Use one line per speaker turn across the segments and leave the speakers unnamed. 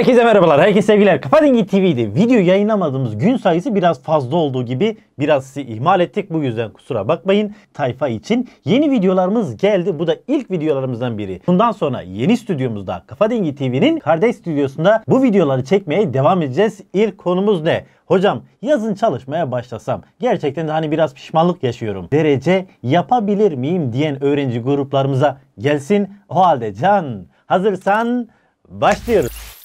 Herkese merhabalar, herkese sevgiler. Kafa Dengi TV'de video yayınlamadığımız gün sayısı biraz fazla olduğu gibi biraz sizi ihmal ettik. Bu yüzden kusura bakmayın tayfa için. Yeni videolarımız geldi. Bu da ilk videolarımızdan biri. Bundan sonra yeni stüdyomuzda Kafa Dengi TV'nin kardeş stüdyosunda bu videoları çekmeye devam edeceğiz. İlk konumuz ne? Hocam yazın çalışmaya başlasam gerçekten de hani biraz pişmanlık yaşıyorum. Derece yapabilir miyim diyen öğrenci gruplarımıza gelsin. O halde Can hazırsan başlıyoruz.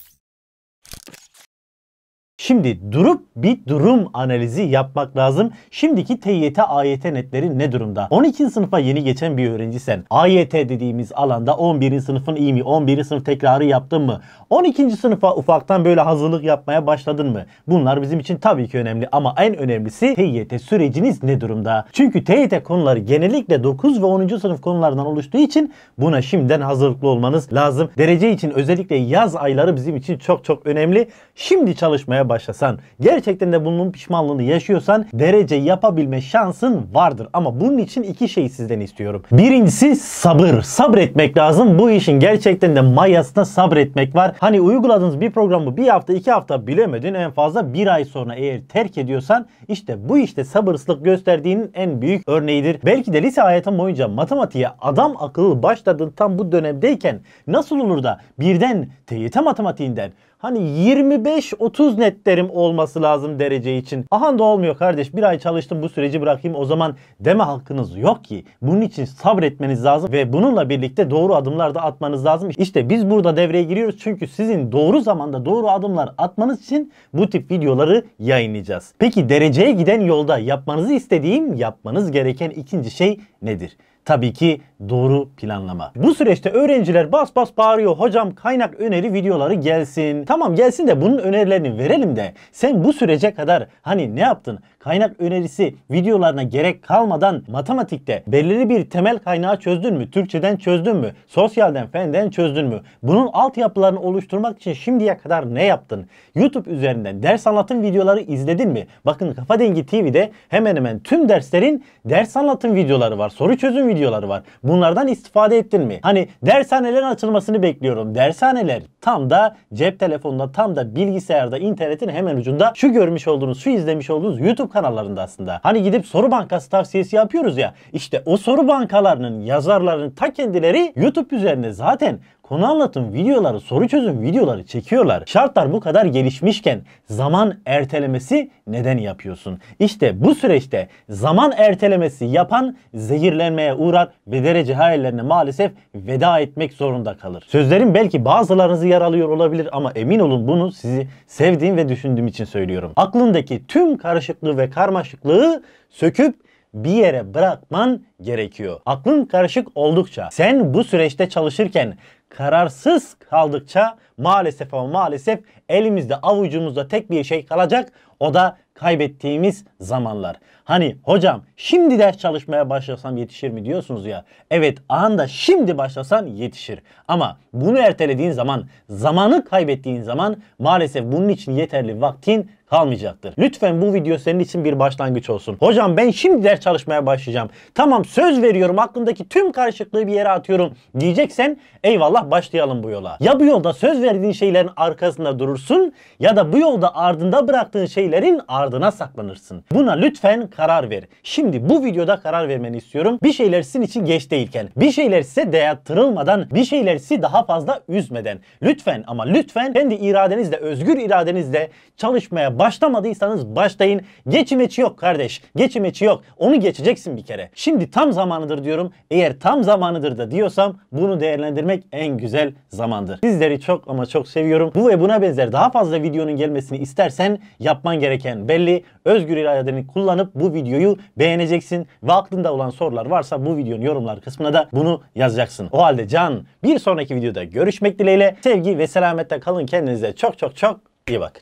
Şimdi durup bir durum analizi yapmak lazım. Şimdiki TYT AYT netleri ne durumda? 12. sınıfa yeni geçen bir öğrencisen AYT dediğimiz alanda 11. sınıfın iyi mi? 11. sınıf tekrarı yaptın mı? 12. sınıfa ufaktan böyle hazırlık yapmaya başladın mı? Bunlar bizim için tabii ki önemli ama en önemlisi TYT süreciniz ne durumda? Çünkü TYT konuları genellikle 9 ve 10. sınıf konularından oluştuğu için buna şimdiden hazırlıklı olmanız lazım. Derece için özellikle yaz ayları bizim için çok çok önemli. Şimdi çalışmaya başlayalım başlasan, gerçekten de bunun pişmanlığını yaşıyorsan derece yapabilme şansın vardır. Ama bunun için iki şey sizden istiyorum. Birincisi sabır. Sabretmek lazım. Bu işin gerçekten de mayasına sabretmek var. Hani uyguladığınız bir programı bir hafta iki hafta bilemedin en fazla bir ay sonra eğer terk ediyorsan işte bu işte sabırsızlık gösterdiğinin en büyük örneğidir. Belki de lise hayatım boyunca matematiğe adam akıllı başladığın tam bu dönemdeyken nasıl olur da birden TYT matematiğinden Hani 25-30 net derim olması lazım derece için. Aha da olmuyor kardeş bir ay çalıştım bu süreci bırakayım o zaman deme hakkınız yok ki. Bunun için sabretmeniz lazım ve bununla birlikte doğru adımlar da atmanız lazım. İşte biz burada devreye giriyoruz çünkü sizin doğru zamanda doğru adımlar atmanız için bu tip videoları yayınlayacağız. Peki dereceye giden yolda yapmanızı istediğim yapmanız gereken ikinci şey nedir? tabii ki doğru planlama. Bu süreçte öğrenciler bas bas bağırıyor hocam kaynak öneri videoları gelsin. Tamam gelsin de bunun önerilerini verelim de sen bu sürece kadar hani ne yaptın? Kaynak önerisi videolarına gerek kalmadan matematikte belirli bir temel kaynağı çözdün mü? Türkçeden çözdün mü? Sosyalden, fenden çözdün mü? Bunun altyapılarını oluşturmak için şimdiye kadar ne yaptın? YouTube üzerinden ders anlatım videoları izledin mi? Bakın Kafa Dengi TV'de hemen hemen tüm derslerin ders anlatım videoları var. Soru çözüm videoları videoları var. Bunlardan istifade ettin mi? Hani dershanelerin açılmasını bekliyorum. Dershaneler tam da cep telefonunda, tam da bilgisayarda, internetin hemen ucunda şu görmüş olduğunuz, şu izlemiş olduğunuz YouTube kanallarında aslında. Hani gidip soru bankası tavsiyesi yapıyoruz ya. İşte o soru bankalarının yazarlarının ta kendileri YouTube üzerinde zaten konu anlatım videoları, soru çözüm videoları çekiyorlar. Şartlar bu kadar gelişmişken zaman ertelemesi neden yapıyorsun? İşte bu süreçte zaman ertelemesi yapan zehirlenmeye uğrar ve derece hayallerine maalesef veda etmek zorunda kalır. Sözlerim belki bazılarınızı yaralıyor olabilir ama emin olun bunu sizi sevdiğim ve düşündüğüm için söylüyorum. Aklındaki tüm karışıklığı ve karmaşıklığı söküp bir yere bırakman gerekiyor. Aklın karışık oldukça sen bu süreçte çalışırken kararsız kaldıkça maalesef ama maalesef elimizde avucumuzda tek bir şey kalacak. O da kaybettiğimiz zamanlar. Hani hocam şimdi ders çalışmaya başlasam yetişir mi diyorsunuz ya. Evet anda şimdi başlasan yetişir. Ama bunu ertelediğin zaman, zamanı kaybettiğin zaman maalesef bunun için yeterli vaktin kalmayacaktır. Lütfen bu video senin için bir başlangıç olsun. Hocam ben şimdi ders çalışmaya başlayacağım. Tamam söz veriyorum aklımdaki tüm karışıklığı bir yere atıyorum diyeceksen eyvallah başlayalım bu yola. Ya bu yolda söz verdiğin şeylerin arkasında durursun ya da bu yolda ardında bıraktığın şeylerin ardında ardına saklanırsın. Buna lütfen karar ver. Şimdi bu videoda karar vermeni istiyorum. Bir şeyler sizin için geç değilken, bir şeyler size dayatırılmadan, bir şeyler sizi daha fazla üzmeden. Lütfen ama lütfen kendi iradenizle, özgür iradenizle çalışmaya başlamadıysanız başlayın. Geçim içi yok kardeş. Geçim içi yok. Onu geçeceksin bir kere. Şimdi tam zamanıdır diyorum. Eğer tam zamanıdır da diyorsam bunu değerlendirmek en güzel zamandır. Sizleri çok ama çok seviyorum. Bu ve buna benzer daha fazla videonun gelmesini istersen yapman gereken belli. Özgür iradeni kullanıp bu videoyu beğeneceksin ve aklında olan sorular varsa bu videonun yorumlar kısmına da bunu yazacaksın. O halde Can bir sonraki videoda görüşmek dileğiyle. Sevgi ve selamette kalın. Kendinize çok çok çok iyi bakın.